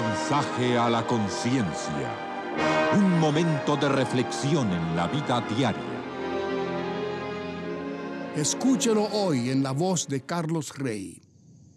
Mensaje a la conciencia. Un momento de reflexión en la vida diaria. Escúchelo hoy en la voz de Carlos Rey.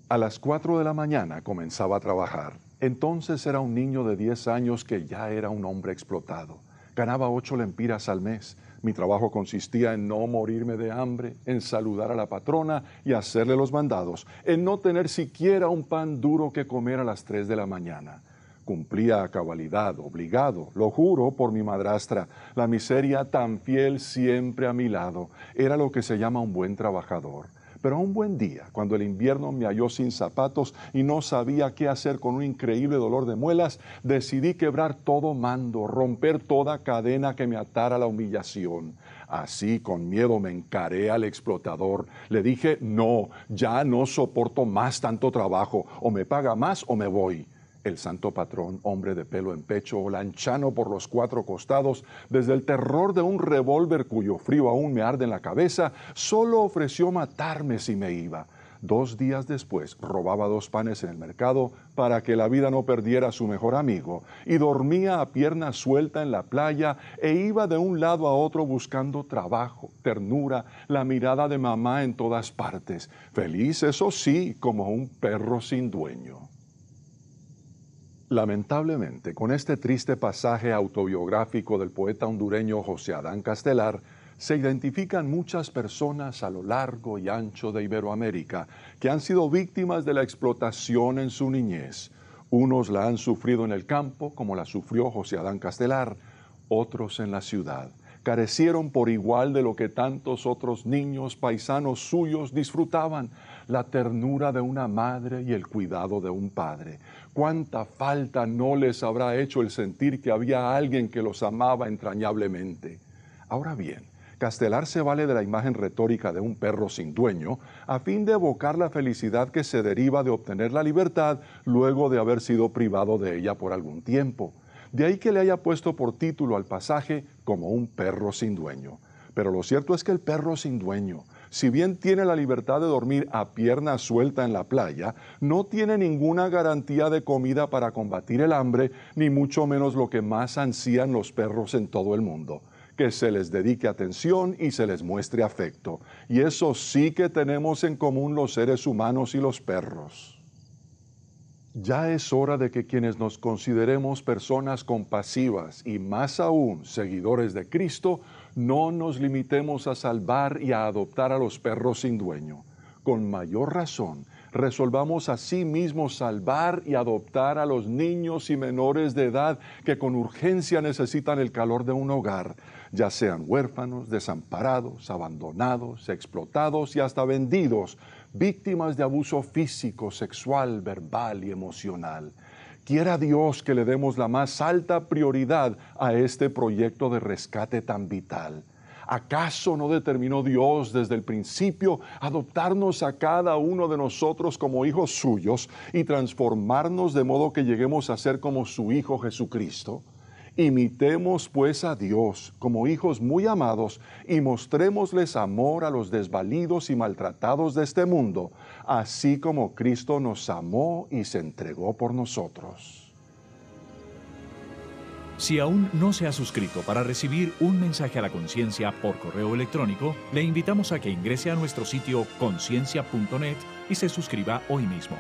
A las 4 de la mañana comenzaba a trabajar. Entonces era un niño de 10 años que ya era un hombre explotado. Ganaba 8 lempiras al mes mi trabajo consistía en no morirme de hambre, en saludar a la patrona y hacerle los mandados, en no tener siquiera un pan duro que comer a las tres de la mañana. Cumplía a cabalidad, obligado, lo juro por mi madrastra, la miseria tan fiel siempre a mi lado, era lo que se llama un buen trabajador. Pero un buen día, cuando el invierno me halló sin zapatos y no sabía qué hacer con un increíble dolor de muelas, decidí quebrar todo mando, romper toda cadena que me atara la humillación. Así, con miedo, me encaré al explotador. Le dije, no, ya no soporto más tanto trabajo, o me paga más o me voy el santo patrón, hombre de pelo en pecho, o lanchano por los cuatro costados, desde el terror de un revólver cuyo frío aún me arde en la cabeza, solo ofreció matarme si me iba. Dos días después robaba dos panes en el mercado para que la vida no perdiera a su mejor amigo y dormía a pierna suelta en la playa e iba de un lado a otro buscando trabajo, ternura, la mirada de mamá en todas partes, feliz, eso sí, como un perro sin dueño. Lamentablemente, con este triste pasaje autobiográfico del poeta hondureño José Adán Castelar, se identifican muchas personas a lo largo y ancho de Iberoamérica que han sido víctimas de la explotación en su niñez. Unos la han sufrido en el campo, como la sufrió José Adán Castelar, otros en la ciudad carecieron por igual de lo que tantos otros niños paisanos suyos disfrutaban, la ternura de una madre y el cuidado de un padre. Cuánta falta no les habrá hecho el sentir que había alguien que los amaba entrañablemente. Ahora bien, Castelar se vale de la imagen retórica de un perro sin dueño a fin de evocar la felicidad que se deriva de obtener la libertad luego de haber sido privado de ella por algún tiempo. De ahí que le haya puesto por título al pasaje como un perro sin dueño. Pero lo cierto es que el perro sin dueño, si bien tiene la libertad de dormir a pierna suelta en la playa, no tiene ninguna garantía de comida para combatir el hambre, ni mucho menos lo que más ansían los perros en todo el mundo que se les dedique atención y se les muestre afecto. Y eso sí que tenemos en común los seres humanos y los perros. Ya es hora de que quienes nos consideremos personas compasivas y más aún seguidores de Cristo, no nos limitemos a salvar y a adoptar a los perros sin dueño. Con mayor razón, resolvamos mismo salvar y adoptar a los niños y menores de edad que con urgencia necesitan el calor de un hogar, ya sean huérfanos, desamparados, abandonados, explotados y hasta vendidos, víctimas de abuso físico, sexual, verbal y emocional. Quiera Dios que le demos la más alta prioridad a este proyecto de rescate tan vital. ¿Acaso no determinó Dios desde el principio adoptarnos a cada uno de nosotros como hijos suyos y transformarnos de modo que lleguemos a ser como su Hijo Jesucristo? Imitemos pues a Dios como hijos muy amados y mostrémosles amor a los desvalidos y maltratados de este mundo, así como Cristo nos amó y se entregó por nosotros. Si aún no se ha suscrito para recibir un mensaje a la conciencia por correo electrónico, le invitamos a que ingrese a nuestro sitio conciencia.net y se suscriba hoy mismo.